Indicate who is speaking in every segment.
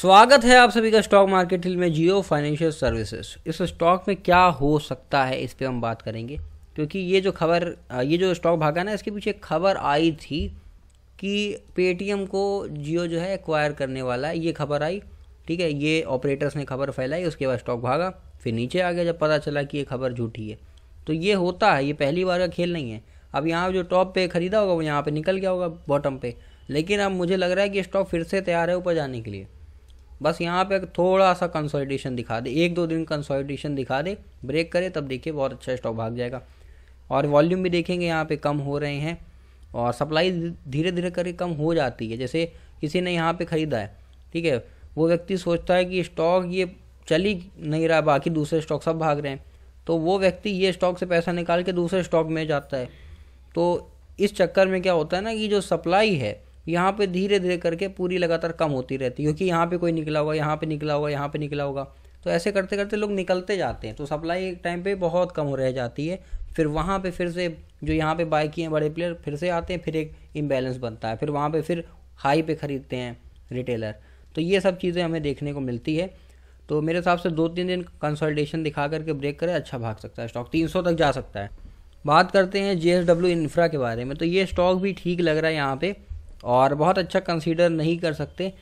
Speaker 1: स्वागत है आप सभी का स्टॉक मार्केट हिल में जियो फाइनेंशियल सर्विसेज इस स्टॉक में क्या हो सकता है इस पर हम बात करेंगे क्योंकि ये जो खबर ये जो स्टॉक भागा ना इसके पीछे खबर आई थी कि पेटीएम को जियो जो है एक्वायर करने वाला है ये खबर आई ठीक है ये ऑपरेटर्स ने खबर फैलाई उसके बाद स्टॉक भागा फिर नीचे आ गया जब पता चला कि ये खबर झूठी है तो ये होता है ये पहली बार का खेल नहीं है अब यहाँ जो टॉप पे ख़रीदा होगा वो यहाँ पे निकल गया होगा बॉटम पे लेकिन अब मुझे लग रहा है कि स्टॉक फिर से तैयार है ऊपर जाने के लिए बस यहाँ पे थोड़ा सा कंसोलिडेशन दिखा दे एक दो दिन कंसोलिडेशन दिखा दे ब्रेक करे तब देखिए बहुत अच्छा स्टॉक भाग जाएगा और वॉल्यूम भी देखेंगे यहाँ पे कम हो रहे हैं और सप्लाई धीरे धीरे करके कम हो जाती है जैसे किसी ने यहाँ पे ख़रीदा है ठीक है वो व्यक्ति सोचता है कि स्टॉक ये चल ही नहीं रहा बाकी दूसरे स्टॉक सब भाग रहे हैं तो वो व्यक्ति ये स्टॉक से पैसा निकाल के दूसरे स्टॉक में जाता है तो इस चक्कर में क्या होता है ना कि जो सप्लाई है यहाँ पे धीरे धीरे करके पूरी लगातार कम होती रहती है क्योंकि यहाँ पे कोई निकला होगा यहाँ पे निकला होगा यहाँ पे निकला होगा तो ऐसे करते करते लोग निकलते जाते हैं तो सप्लाई एक टाइम पे बहुत कम हो रह जाती है फिर वहाँ पे फिर से जो यहाँ पे बाय किए हैं बड़े प्लेयर फिर से आते हैं फिर एक इम्बेलेंस बनता है फिर वहाँ पर फिर हाई पे ख़रीदते हैं रिटेलर तो ये सब चीज़ें हमें देखने को मिलती है तो मेरे हिसाब से दो तीन दिन कंसल्टेशन दिखा करके ब्रेक करें अच्छा भाग सकता है स्टॉक तीन तक जा सकता है बात करते हैं जे इंफ्रा के बारे में तो ये स्टॉक भी ठीक लग रहा है यहाँ पर और बहुत अच्छा कंसीडर नहीं कर सकते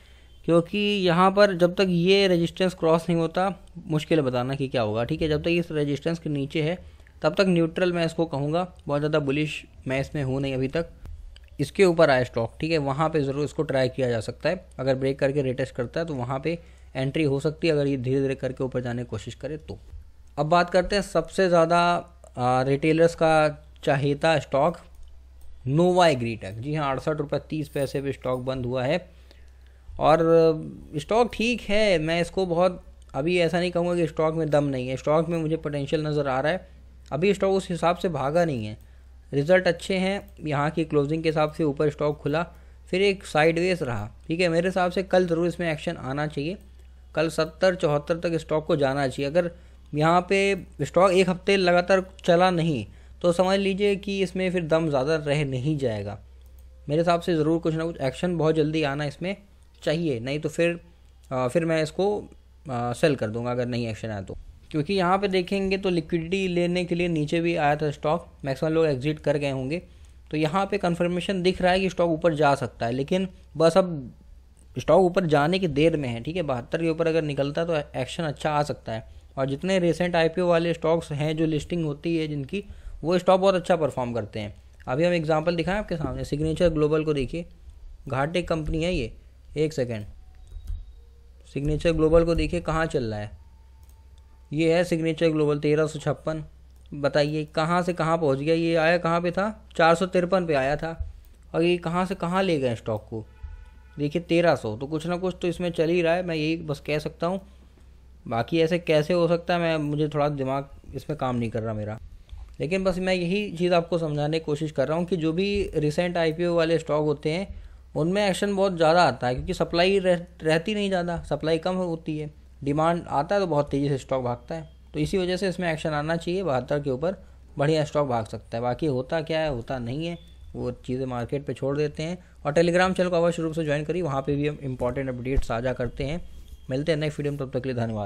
Speaker 1: क्योंकि यहाँ पर जब तक ये रेजिस्टेंस क्रॉस नहीं होता मुश्किल है बताना कि क्या होगा ठीक है जब तक इस रेजिस्टेंस के नीचे है तब तक न्यूट्रल मैं इसको कहूँगा बहुत ज़्यादा बुलिश मैं इसमें हूँ नहीं अभी तक इसके ऊपर आया स्टॉक ठीक है वहाँ पर ज़रूर इसको ट्राई किया जा सकता है अगर ब्रेक करके रेटेस्ट करता है तो वहाँ पर एंट्री हो सकती है अगर ये धीरे धीरे करके ऊपर जाने की कोशिश करे तो अब बात करते हैं सबसे ज़्यादा रिटेलर्स का चाहिए था स्टॉक नोवा एग्रीटेक जी हाँ अड़सठ रुपये तीस पैसे पे स्टॉक बंद हुआ है और स्टॉक ठीक है मैं इसको बहुत अभी ऐसा नहीं कहूँगा कि स्टॉक में दम नहीं है स्टॉक में मुझे पोटेंशियल नज़र आ रहा है अभी स्टॉक उस हिसाब से भागा नहीं है रिजल्ट अच्छे हैं यहाँ की क्लोजिंग के हिसाब से ऊपर स्टॉक खुला फिर एक साइडवेज रहा ठीक है मेरे हिसाब से कल ज़रूर इसमें एक्शन आना चाहिए कल सत्तर चौहत्तर तक स्टॉक को जाना चाहिए अगर यहाँ पे स्टॉक एक हफ्ते लगातार चला नहीं तो समझ लीजिए कि इसमें फिर दम ज़्यादा रह नहीं जाएगा मेरे हिसाब से ज़रूर कुछ ना कुछ एक्शन बहुत जल्दी आना इसमें चाहिए नहीं तो फिर आ, फिर मैं इसको आ, सेल कर दूंगा अगर नहीं एक्शन आया तो क्योंकि यहाँ पे देखेंगे तो लिक्विडिटी लेने के लिए नीचे भी आया था स्टॉक मैक्सिमम लोग एग्जिट कर गए होंगे तो यहाँ पे कंफर्मेशन दिख रहा है कि स्टॉक ऊपर जा सकता है लेकिन बस अब स्टॉक ऊपर जाने की देर में है ठीक है बहत्तर के ऊपर अगर निकलता है तो एक्शन अच्छा आ सकता है और जितने रिसेंट आई वाले स्टॉक्स हैं जो लिस्टिंग होती है जिनकी वो स्टॉक बहुत अच्छा परफॉर्म करते हैं अभी हम एग्जाम्पल दिखाएं आपके सामने सिग्नेचर ग्लोबल को देखिए घाटे कंपनी है ये एक सेकेंड सिग्नेचर ग्लोबल को देखिए कहाँ चल रहा है ये है सिग्नेचर ग्लोबल तेरह सौ छप्पन बताइए कहाँ से कहाँ पहुँच गया ये आया कहाँ पे था चार सौ तिरपन पे आया था और ये कहाँ से कहाँ ले गए स्टॉक को देखिए तेरह सौ तो कुछ ना कुछ तो इसमें चल ही रहा है मैं यही बस कह सकता हूँ बाकी ऐसे कैसे हो सकता है मैं मुझे थोड़ा दिमाग इसमें काम नहीं कर रहा मेरा लेकिन बस मैं यही चीज़ आपको समझाने की कोशिश कर रहा हूँ कि जो भी रिसेंट आई वाले स्टॉक होते हैं उनमें एक्शन बहुत ज़्यादा आता है क्योंकि सप्लाई रह, रहती नहीं ज़्यादा सप्लाई कम होती है डिमांड आता है तो बहुत तेज़ी से स्टॉक भागता है तो इसी वजह से इसमें एक्शन आना चाहिए बहत्तर के ऊपर बढ़िया स्टॉक भाग सकता है बाकी होता क्या है होता नहीं है वो चीज़ें मार्केट पे छोड़ देते हैं और टेलीग्राम चैनल को अवश्य रूप से ज्वाइन करिए वहाँ पे भी हम इंपॉर्टेंट अपडेट्स साझा करते हैं मिलते हैं नेक्स्ट वीडियो में तब तक के लिए धन्यवाद